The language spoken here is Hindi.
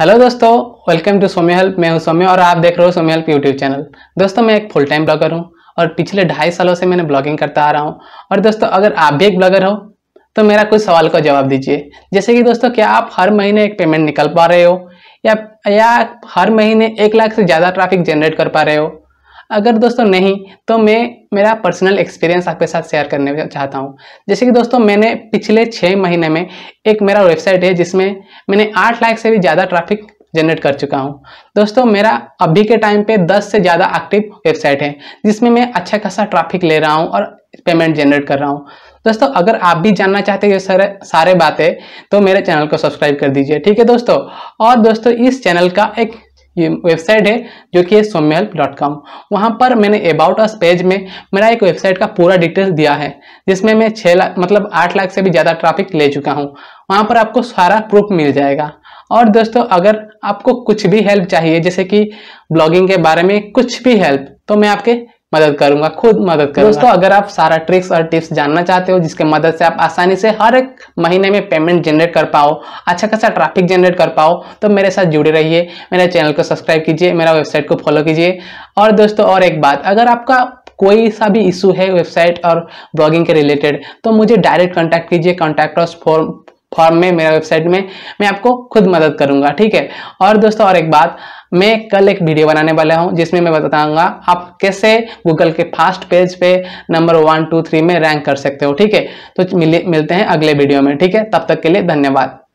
हेलो दोस्तों वेलकम टू सोम्य हेल्प मैं हूं सोम्य और आप देख रहे हो सोम्य हेल्प यूट्यूब चैनल दोस्तों मैं एक फुल टाइम ब्लॉगर हूं और पिछले ढाई सालों से मैंने ब्लॉगिंग करता आ रहा हूं और दोस्तों अगर आप भी एक ब्लॉगर हो तो मेरा कुछ सवाल का जवाब दीजिए जैसे कि दोस्तों क्या आप हर महीने एक पेमेंट निकल पा रहे हो या, या हर महीने एक लाख से ज़्यादा ट्रैफिक जनरेट कर पा रहे हो अगर दोस्तों नहीं तो मैं मेरा पर्सनल एक्सपीरियंस आपके साथ शेयर करने चाहता हूँ जैसे कि दोस्तों मैंने पिछले छः महीने में एक मेरा वेबसाइट है जिसमें मैंने आठ लाख से भी ज़्यादा ट्रैफिक जनरेट कर चुका हूँ दोस्तों मेरा अभी के टाइम पे 10 से ज़्यादा एक्टिव वेबसाइट है जिसमें मैं अच्छा खासा ट्रैफिक ले रहा हूँ और पेमेंट जनरेट कर रहा हूँ दोस्तों अगर आप भी जानना चाहते हैं सारे सारे बातें तो मेरे चैनल को सब्सक्राइब कर दीजिए ठीक है दोस्तों और दोस्तों इस चैनल का एक ये वेबसाइट है जो कि है सोम्यल्प डॉट कॉम वहाँ पर मैंने अबाउट अस पेज में मेरा एक वेबसाइट का पूरा डिटेल्स दिया है जिसमें मैं छः लाख मतलब आठ लाख से भी ज़्यादा ट्रैफिक ले चुका हूँ वहाँ पर आपको सारा प्रूफ मिल जाएगा और दोस्तों अगर आपको कुछ भी हेल्प चाहिए जैसे कि ब्लॉगिंग के बारे में कुछ भी हेल्प तो मैं आपके मदद करूंगा खुद मदद करूंगा दोस्तों अगर आप सारा ट्रिक्स और टिप्स जानना चाहते हो जिसके मदद से आप आसानी से हर एक महीने में पेमेंट जनरेट कर पाओ अच्छा खासा ट्रैफिक जनरेट कर पाओ तो मेरे साथ जुड़े रहिए मेरे चैनल को सब्सक्राइब कीजिए मेरा वेबसाइट को फॉलो कीजिए और दोस्तों और एक बात अगर आपका कोई सा भी इशू है वेबसाइट और ब्लॉगिंग के रिलेटेड तो मुझे डायरेक्ट कॉन्टैक्ट कीजिए कॉन्टैक्ट फॉर्म फॉर्म में मेरा वेबसाइट में मैं आपको खुद मदद करूंगा ठीक है और दोस्तों और एक बात मैं कल एक वीडियो बनाने वाला हूं जिसमें मैं बताऊंगा आप कैसे गूगल के फास्ट पेज पे नंबर वन टू थ्री में रैंक कर सकते हो ठीक है तो मिलते हैं अगले वीडियो में ठीक है तब तक के लिए धन्यवाद